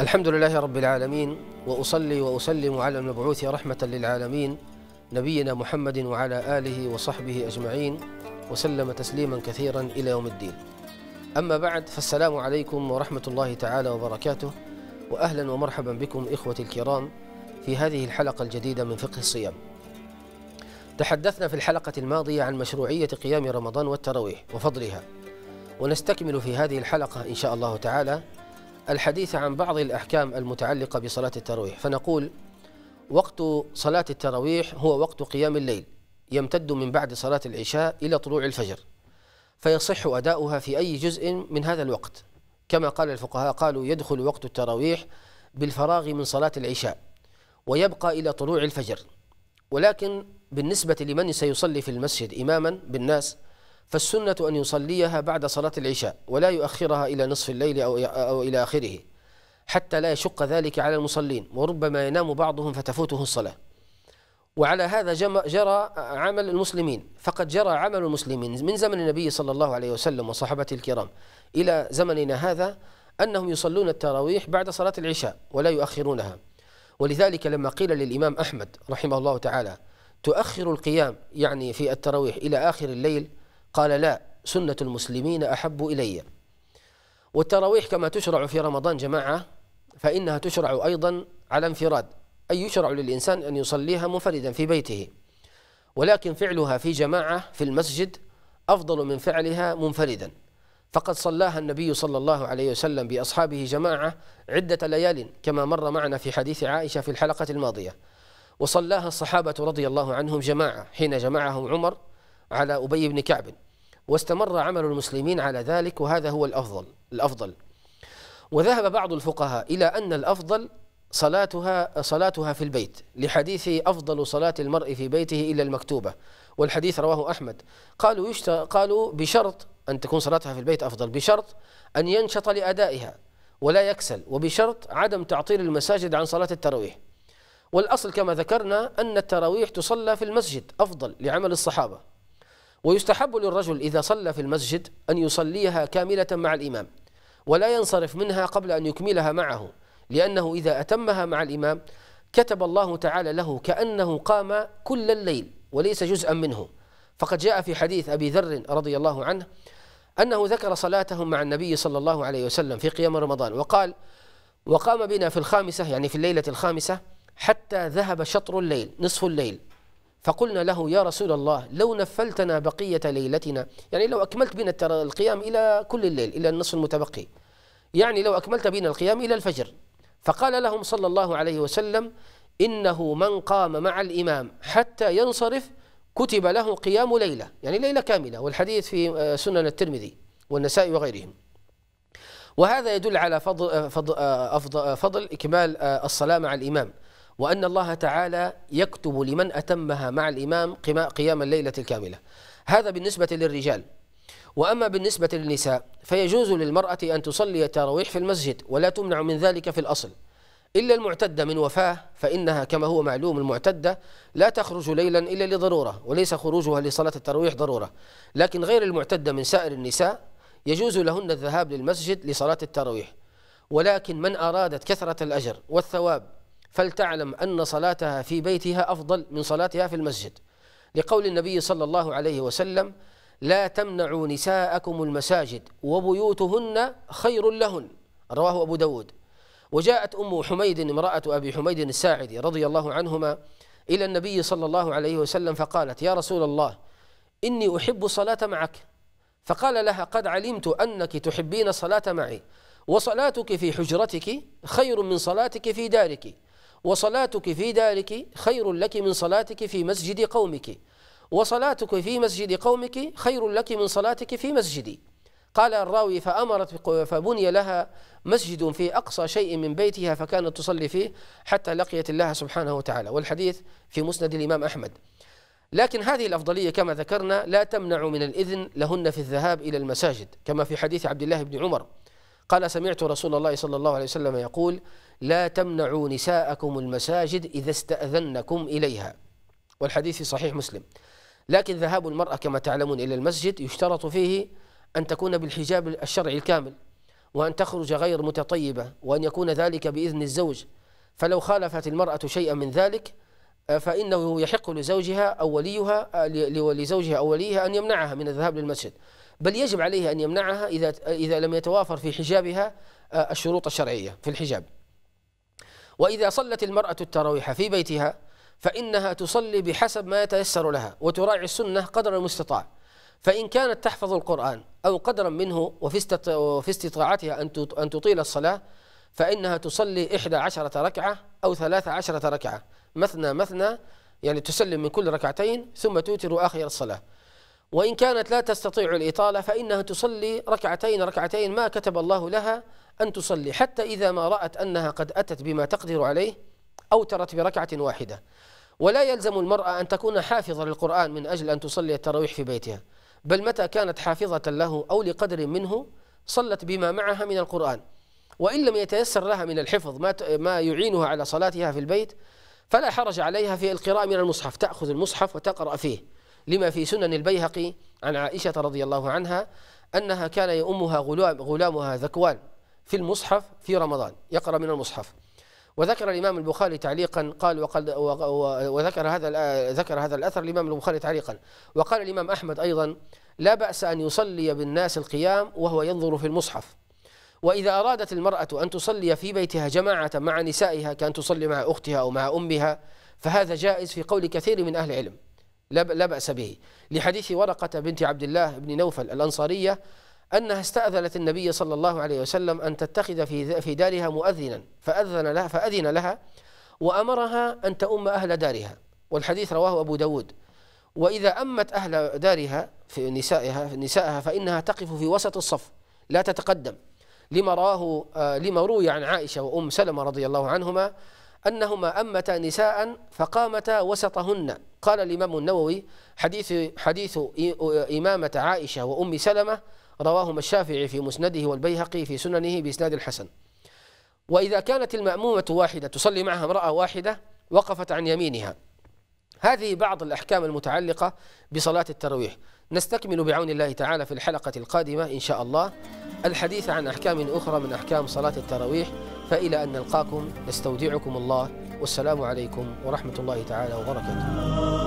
الحمد لله رب العالمين واصلي واسلم على المبعوث رحمه للعالمين نبينا محمد وعلى اله وصحبه اجمعين وسلم تسليما كثيرا الى يوم الدين. اما بعد فالسلام عليكم ورحمه الله تعالى وبركاته واهلا ومرحبا بكم اخوتي الكرام في هذه الحلقه الجديده من فقه الصيام. تحدثنا في الحلقه الماضيه عن مشروعيه قيام رمضان والتراويح وفضلها ونستكمل في هذه الحلقه ان شاء الله تعالى الحديث عن بعض الأحكام المتعلقة بصلاة التراويح فنقول وقت صلاة التراويح هو وقت قيام الليل يمتد من بعد صلاة العشاء إلى طلوع الفجر فيصح أداؤها في أي جزء من هذا الوقت كما قال الفقهاء قالوا يدخل وقت التراويح بالفراغ من صلاة العشاء ويبقى إلى طلوع الفجر ولكن بالنسبة لمن سيصلي في المسجد إماما بالناس فالسنة أن يصليها بعد صلاة العشاء ولا يؤخرها إلى نصف الليل أو, أو إلى آخره حتى لا يشق ذلك على المصلين وربما ينام بعضهم فتفوته الصلاة وعلى هذا جرى عمل المسلمين فقد جرى عمل المسلمين من زمن النبي صلى الله عليه وسلم وصحابته الكرام إلى زمننا هذا أنهم يصلون التراويح بعد صلاة العشاء ولا يؤخرونها ولذلك لما قيل للإمام أحمد رحمه الله تعالى تؤخر القيام يعني في التراويح إلى آخر الليل قال لا سنة المسلمين أحب إلي والتراويح كما تشرع في رمضان جماعة فإنها تشرع أيضا على انفراد أي يشرع للإنسان أن يصليها منفردا في بيته ولكن فعلها في جماعة في المسجد أفضل من فعلها منفردا فقد صلاها النبي صلى الله عليه وسلم بأصحابه جماعة عدة ليال كما مر معنا في حديث عائشة في الحلقة الماضية وصلاها الصحابة رضي الله عنهم جماعة حين جمعهم عمر على أبي بن كعب واستمر عمل المسلمين على ذلك وهذا هو الأفضل الأفضل وذهب بعض الفقهاء إلى أن الأفضل صلاتها صلاتها في البيت لحديث أفضل صلاة المرء في بيته إلا المكتوبة والحديث رواه أحمد قالوا يشت... قالوا بشرط أن تكون صلاتها في البيت أفضل بشرط أن ينشط لأدائها ولا يكسل وبشرط عدم تعطيل المساجد عن صلاة التراويح والأصل كما ذكرنا أن التراويح تصلى في المسجد أفضل لعمل الصحابة ويستحب للرجل إذا صلى في المسجد أن يصليها كاملة مع الإمام ولا ينصرف منها قبل أن يكملها معه لأنه إذا أتمها مع الإمام كتب الله تعالى له كأنه قام كل الليل وليس جزءا منه فقد جاء في حديث أبي ذر رضي الله عنه أنه ذكر صلاتهم مع النبي صلى الله عليه وسلم في قيام رمضان وقال وقام بنا في الخامسة يعني في الليلة الخامسة حتى ذهب شطر الليل نصف الليل فقلنا له يا رسول الله لو نفلتنا بقية ليلتنا يعني لو أكملت بنا القيام إلى كل الليل إلى النصف المتبقي يعني لو أكملت بنا القيام إلى الفجر فقال لهم صلى الله عليه وسلم إنه من قام مع الإمام حتى ينصرف كتب له قيام ليلة يعني ليلة كاملة والحديث في آه, سنن الترمذي والنسائي وغيرهم وهذا يدل على فضل, آه، فضل, آه، فضل إكمال الصلاة مع الإمام وأن الله تعالى يكتب لمن أتمها مع الإمام قيام الليلة الكاملة هذا بالنسبة للرجال وأما بالنسبة للنساء فيجوز للمرأة أن تصلي التراويح في المسجد ولا تمنع من ذلك في الأصل إلا المعتدة من وفاة فإنها كما هو معلوم المعتدة لا تخرج ليلا إلا لضرورة وليس خروجها لصلاة التراويح ضرورة لكن غير المعتدة من سائر النساء يجوز لهن الذهاب للمسجد لصلاة التراويح ولكن من أرادت كثرة الأجر والثواب فلتعلم أن صلاتها في بيتها أفضل من صلاتها في المسجد لقول النبي صلى الله عليه وسلم لا تمنعوا نساءكم المساجد وبيوتهن خير لهن رواه أبو داود وجاءت أم حميد امرأة أبي حميد الساعدي رضي الله عنهما إلى النبي صلى الله عليه وسلم فقالت يا رسول الله إني أحب الصلاة معك فقال لها قد علمت أنك تحبين الصلاة معي وصلاتك في حجرتك خير من صلاتك في دارك وصلاتك في دارك خير لك من صلاتك في مسجد قومك وصلاتك في مسجد قومك خير لك من صلاتك في مسجدي قال الراوي فأمرت فبني لها مسجد في أقصى شيء من بيتها فكانت تصلي فيه حتى لقيت الله سبحانه وتعالى والحديث في مسند الإمام أحمد لكن هذه الأفضلية كما ذكرنا لا تمنع من الإذن لهن في الذهاب إلى المساجد كما في حديث عبد الله بن عمر قال سمعت رسول الله صلى الله عليه وسلم يقول لا تمنعوا نساءكم المساجد إذا استأذنكم إليها والحديث في صحيح مسلم لكن ذهاب المرأة كما تعلمون إلى المسجد يشترط فيه أن تكون بالحجاب الشرعي الكامل وأن تخرج غير متطيبة وأن يكون ذلك بإذن الزوج فلو خالفت المرأة شيئا من ذلك آه، فإنه يحق لزوجها أو وليها آه، لزوجها أو وليها أن يمنعها من الذهاب للمسجد بل يجب عليه أن يمنعها إذا إذا لم يتوافر في حجابها آه، الشروط الشرعية في الحجاب وإذا صلت المرأة التراويح في بيتها فإنها تصلي بحسب ما يتيسر لها وتراعي السنة قدر المستطاع فإن كانت تحفظ القرآن أو قدرا منه وفي استطاعتها أن تطيل الصلاة فإنها تصلي إحدى عشرة ركعة أو ثلاثة عشرة ركعة مثنى مثنى يعني تسلم من كل ركعتين ثم توتر آخر الصلاة وإن كانت لا تستطيع الإطالة فإنها تصلي ركعتين ركعتين ما كتب الله لها أن تصلي حتى إذا ما رأت أنها قد أتت بما تقدر عليه أوترت بركعة واحدة ولا يلزم المرأة أن تكون حافظة للقرآن من أجل أن تصلي التراويح في بيتها بل متى كانت حافظة له أو لقدر منه صلت بما معها من القرآن وإن لم يتيسر لها من الحفظ ما ما يعينها على صلاتها في البيت فلا حرج عليها في القراءة من المصحف تأخذ المصحف وتقرأ فيه لما في سنن البيهقي عن عائشة رضي الله عنها أنها كان يؤمها غلام غلامها ذكوان في المصحف في رمضان يقرأ من المصحف وذكر الإمام البخاري تعليقا قال وقد وذكر هذا ذكر هذا الأثر الإمام البخاري تعليقا وقال الإمام أحمد أيضا لا بأس أن يصلي بالناس القيام وهو ينظر في المصحف وإذا أرادت المرأة أن تصلي في بيتها جماعة مع نسائها كأن تصلي مع أختها أو مع أمها فهذا جائز في قول كثير من أهل العلم لا بأس به لحديث ورقة بنت عبد الله بن نوفل الأنصارية أنها استأذنت النبي صلى الله عليه وسلم أن تتخذ في في دارها مؤذنا فأذن لها فأذن لها وأمرها أن تؤم أهل دارها والحديث رواه أبو داود وإذا أمت أهل دارها في نسائها في نسائها فإنها تقف في وسط الصف لا تتقدم لما رواه آه، لما روي عن عائشة وأم سلمة رضي الله عنهما أنهما أمتا نساء فقامتا وسطهن قال الإمام النووي حديث حديث إمامة عائشة وأم سلمة رواهما الشافعي في مسنده والبيهقي في سننه بإسناد الحسن وإذا كانت المأمومة واحدة تصلي معها امرأة واحدة وقفت عن يمينها هذه بعض الأحكام المتعلقة بصلاة التراويح نستكمل بعون الله تعالى في الحلقة القادمة إن شاء الله الحديث عن أحكام أخرى من أحكام صلاة التراويح فإلى أن نلقاكم نستودعكم الله والسلام عليكم ورحمة الله تعالى وبركاته